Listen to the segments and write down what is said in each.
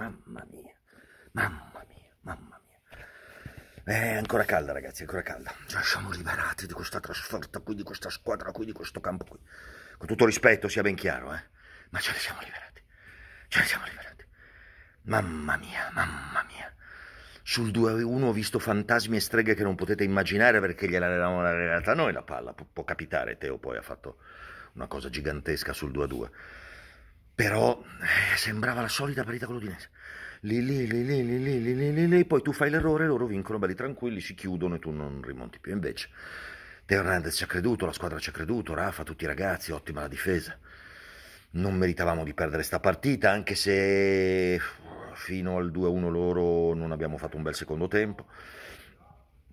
Mamma mia, mamma mia, mamma mia. È ancora calda, ragazzi, è ancora calda. Ci siamo liberati di questa trasferta qui, di questa squadra qui, di questo campo qui. Con tutto rispetto, sia ben chiaro, eh. Ma ce ne siamo liberati. Ce ne siamo liberati. Mamma mia, mamma mia. Sul 2-1 ho visto fantasmi e streghe che non potete immaginare perché gliel'avevamo regalata noi la palla. Pu può capitare, Teo poi ha fatto una cosa gigantesca sul 2-2 però eh, sembrava la solita partita con l'Udinese. Lì, lì, lì, lì, lì, lì, lì, lì, poi tu fai l'errore, loro vincono belli tranquilli, si chiudono e tu non rimonti più. Invece, Teo Hernandez ci ha creduto, la squadra ci ha creduto, Rafa, tutti i ragazzi, ottima la difesa. Non meritavamo di perdere sta partita, anche se fino al 2-1 loro non abbiamo fatto un bel secondo tempo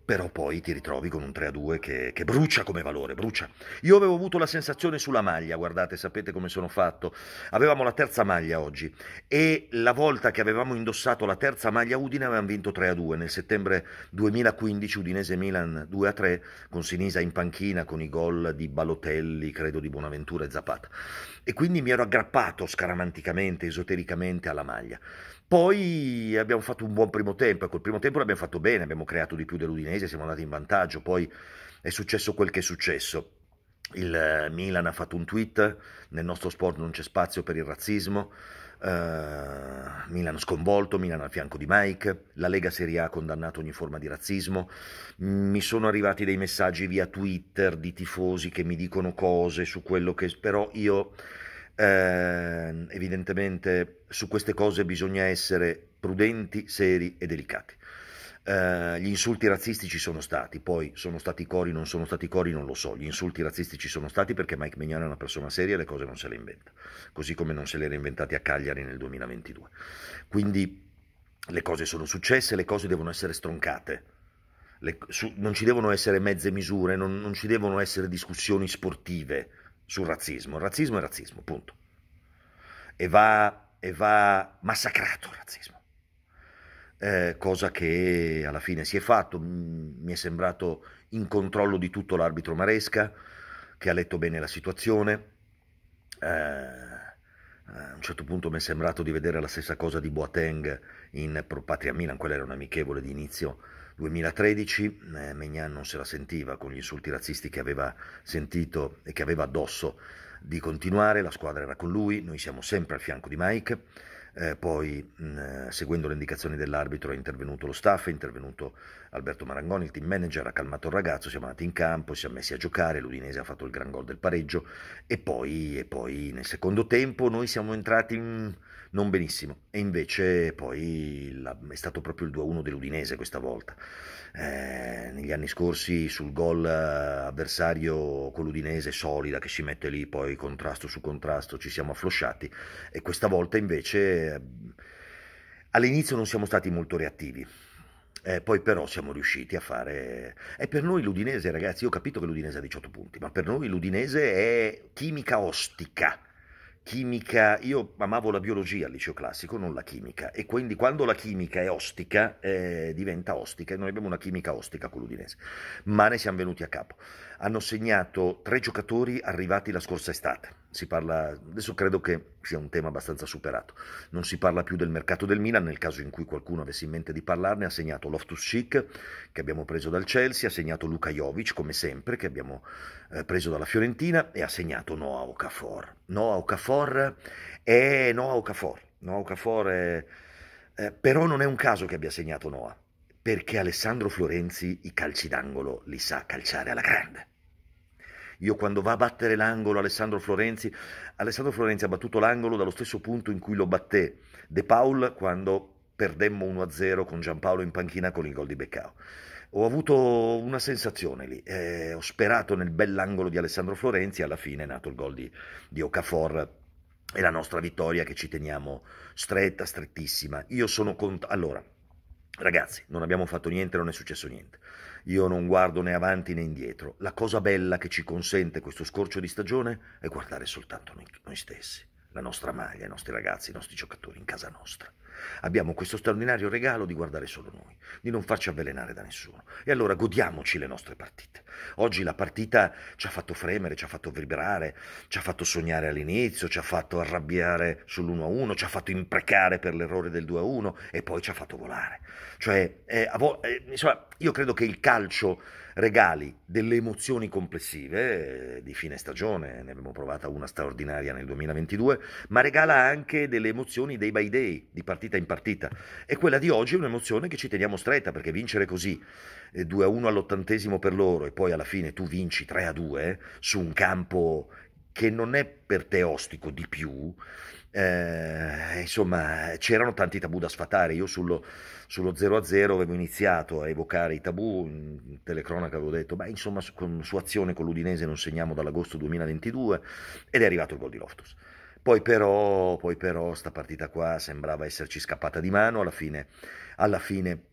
però poi ti ritrovi con un 3-2 a che, che, brucia come valore, brucia. Io avevo avuto la sensazione sulla maglia, guardate, sapete come sono fatto, avevamo la terza maglia oggi e la volta che avevamo indossato la terza maglia Udine avevamo vinto 3-2, a nel settembre 2015 Udinese-Milan 2-3 a con Sinisa in panchina con i gol di Balotelli, credo di Bonaventura e Zapata e quindi mi ero aggrappato scaramanticamente, esotericamente alla maglia. Poi abbiamo fatto un buon primo tempo, ecco, il primo tempo l'abbiamo fatto bene, abbiamo creato di più dell'Udinese, siamo andati in vantaggio, poi è successo quel che è successo. Il eh, Milan ha fatto un tweet, nel nostro sport non c'è spazio per il razzismo, uh, Milan sconvolto, Milan al fianco di Mike, la Lega Serie A ha condannato ogni forma di razzismo, mi sono arrivati dei messaggi via Twitter di tifosi che mi dicono cose su quello che... però io eh, evidentemente su queste cose bisogna essere prudenti, seri e delicati. Eh, gli insulti razzistici sono stati, poi sono stati cori, non sono stati cori, non lo so. Gli insulti razzistici sono stati perché Mike Mignano è una persona seria e le cose non se le inventa, così come non se le era inventate a Cagliari nel 2022. Quindi le cose sono successe, le cose devono essere stroncate. Le, su, non ci devono essere mezze misure, non, non ci devono essere discussioni sportive sul razzismo. Il razzismo è razzismo, punto. E va, e va massacrato il razzismo. Eh, cosa che alla fine si è fatto, mm, mi è sembrato in controllo di tutto l'arbitro Maresca, che ha letto bene la situazione. Eh, a un certo punto mi è sembrato di vedere la stessa cosa di Boateng in Pro Patria Milan, quella era un amichevole di inizio 2013 eh, Megnan non se la sentiva con gli insulti razzisti che aveva sentito e che aveva addosso di continuare, la squadra era con lui, noi siamo sempre al fianco di Mike eh, poi mh, mm, eh, seguendo le indicazioni dell'arbitro è intervenuto lo staff, è intervenuto Alberto Marangoni, il team manager, ha calmato il ragazzo, siamo andati in campo, siamo messi a giocare, l'Udinese ha fatto il gran gol del pareggio e poi, e poi nel secondo tempo noi siamo entrati in... non benissimo e invece poi la... è stato proprio il 2-1 dell'Udinese questa volta. Eh, negli anni scorsi sul gol eh, avversario con l'Udinese solida che si mette lì, poi contrasto su contrasto ci siamo afflosciati e questa volta invece eh, all'inizio non siamo stati molto reattivi. Eh, poi però siamo riusciti a fare... E per noi l'Udinese, ragazzi, io ho capito che l'Udinese ha 18 punti, ma per noi l'Udinese è chimica ostica. Chimica, io amavo la biologia al liceo classico, non la chimica, e quindi quando la chimica è ostica, eh, diventa ostica, e noi abbiamo una chimica ostica con l'Udinese, ma ne siamo venuti a capo. Hanno segnato tre giocatori arrivati la scorsa estate si parla, adesso credo che sia un tema abbastanza superato, non si parla più del mercato del Milan, nel caso in cui qualcuno avesse in mente di parlarne, ha segnato Loftus-Cheek che abbiamo preso dal Chelsea, ha segnato Luka Jovic come sempre che abbiamo eh, preso dalla Fiorentina e ha segnato Noah Okafor. Noah Okafor è Noah Okafor, Noah Okafor è... eh, però non è un caso che abbia segnato Noah, perché Alessandro Florenzi i calci d'angolo li sa calciare alla grande. Io quando va a battere l'angolo Alessandro Florenzi, Alessandro Florenzi ha battuto l'angolo dallo stesso punto in cui lo batté De Paul quando perdemmo 1-0 con Giampaolo in panchina con il gol di Beccao. Ho avuto una sensazione lì, eh, ho sperato nel bell'angolo di Alessandro Florenzi, alla fine è nato il gol di, di Ocafor e la nostra vittoria che ci teniamo stretta, strettissima. Io sono contento. Allora, ragazzi, non abbiamo fatto niente, non è successo niente. Io non guardo né avanti né indietro. La cosa bella che ci consente questo scorcio di stagione è guardare soltanto noi, noi stessi, la nostra maglia, i nostri ragazzi, i nostri giocatori in casa nostra. Abbiamo questo straordinario regalo di guardare solo noi, di non farci avvelenare da nessuno. E allora godiamoci le nostre partite. Oggi la partita ci ha fatto fremere, ci ha fatto vibrare, ci ha fatto sognare all'inizio, ci ha fatto arrabbiare sull'1-1, ci ha fatto imprecare per l'errore del 2-1 e poi ci ha fatto volare. Cioè, eh, insomma, io credo che il calcio regali delle emozioni complessive eh, di fine stagione, ne abbiamo provata una straordinaria nel 2022, ma regala anche delle emozioni day by day, di partita in partita. E quella di oggi è un'emozione che ci teniamo stretta, perché vincere così 2-1 eh, all'ottantesimo per loro e poi alla fine tu vinci 3-2 eh, su un campo che non è per te ostico di più, eh, insomma, c'erano tanti tabù da sfatare. Io sullo, sullo 0 a 0 avevo iniziato a evocare i tabù. In mm, telecronaca avevo detto: beh, insomma, su, con, su azione con l'Udinese non segniamo dall'agosto 2022 ed è arrivato il gol di Loftus. Poi però, poi però, sta partita qua sembrava esserci scappata di mano. Alla fine, alla fine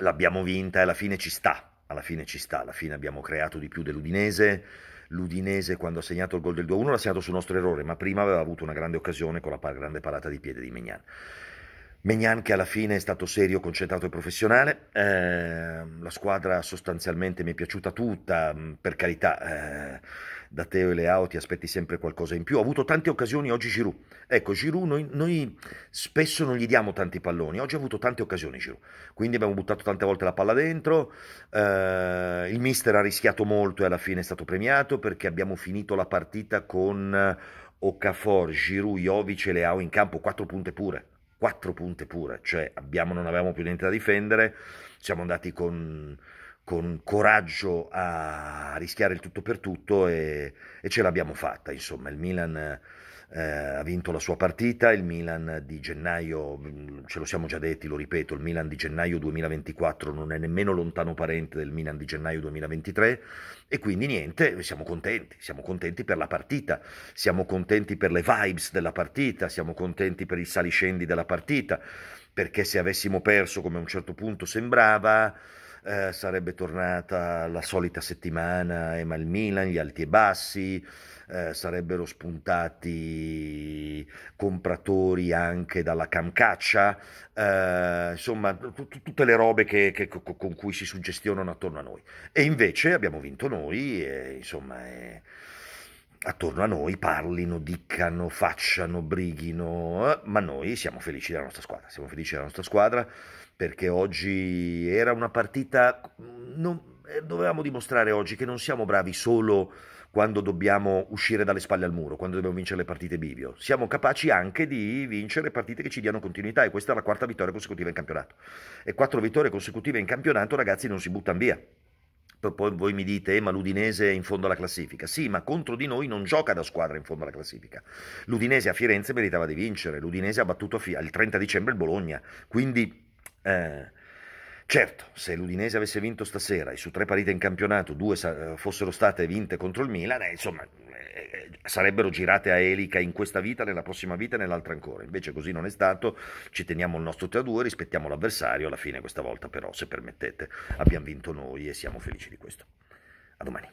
l'abbiamo vinta e alla fine ci sta. Alla fine ci sta. Alla fine abbiamo creato di più dell'Udinese l'Udinese quando ha segnato il gol del 2-1 l'ha segnato sul nostro errore, ma prima aveva avuto una grande occasione con la par- grande parata di piede di Mignan. Megnan che alla fine è stato serio, concentrato e professionale, eh, la squadra sostanzialmente mi è piaciuta tutta, per carità eh, da Teo e Leao ti aspetti sempre qualcosa in più. Ha avuto tante occasioni oggi Giroud. Ecco, Giroud noi, noi, spesso non gli diamo tanti palloni, oggi ha avuto tante occasioni Giroud. Quindi abbiamo buttato tante volte la palla dentro, eh, il mister ha rischiato molto e alla fine è stato premiato perché abbiamo finito la partita con eh, Okafor, Giroud, Jovic e Leao in campo, quattro punte pure. Quattro punte pure, cioè abbiamo, non avevamo più niente da difendere, siamo andati con con coraggio a rischiare il tutto per tutto e, e ce l'abbiamo fatta. Insomma, il Milan eh, ha vinto la sua partita, il Milan di gennaio, mm, ce lo siamo già detti, lo ripeto, il Milan di gennaio 2024 non è nemmeno lontano parente del Milan di gennaio 2023 e quindi niente, siamo contenti, siamo contenti per la partita, siamo contenti per le vibes della partita, siamo contenti per i saliscendi della partita, perché se avessimo perso come a un certo punto sembrava eh, sarebbe tornata la solita settimana, ma il Milan, gli alti e bassi, eh, sarebbero spuntati compratori anche dalla camcaccia, eh, insomma tutte le robe che, che, con cui si suggestionano attorno a noi. E invece abbiamo vinto noi, e, insomma... È attorno a noi parlino, dicano, facciano, brighino, eh, ma noi siamo felici della nostra squadra, siamo felici della nostra squadra, perché oggi era una partita, mm, non, eh, dovevamo dimostrare oggi che non siamo bravi solo quando dobbiamo uscire dalle spalle al muro, quando dobbiamo vincere le partite bivio. Siamo capaci anche di vincere partite che ci diano continuità e questa è la quarta vittoria consecutiva in campionato. E quattro vittorie consecutive in campionato, ragazzi, non si buttano via. Poi voi mi dite, eh, ma l'Udinese è in fondo alla classifica. Sì, ma contro di noi non gioca da squadra in fondo alla classifica. L'Udinese a Firenze meritava di vincere, l'Udinese ha battuto il 30 dicembre il Bologna, quindi eh, certo, se l'Udinese avesse vinto stasera e su tre partite in campionato due eh, fossero state vinte contro il Milan, eh, insomma, eh, eh, sarebbero girate a elica in questa vita, nella prossima vita e nell'altra ancora. Invece così non è stato, ci teniamo il nostro 3-2, rispettiamo l'avversario, alla fine questa volta però, se permettete, abbiamo vinto noi e siamo felici di questo. A domani.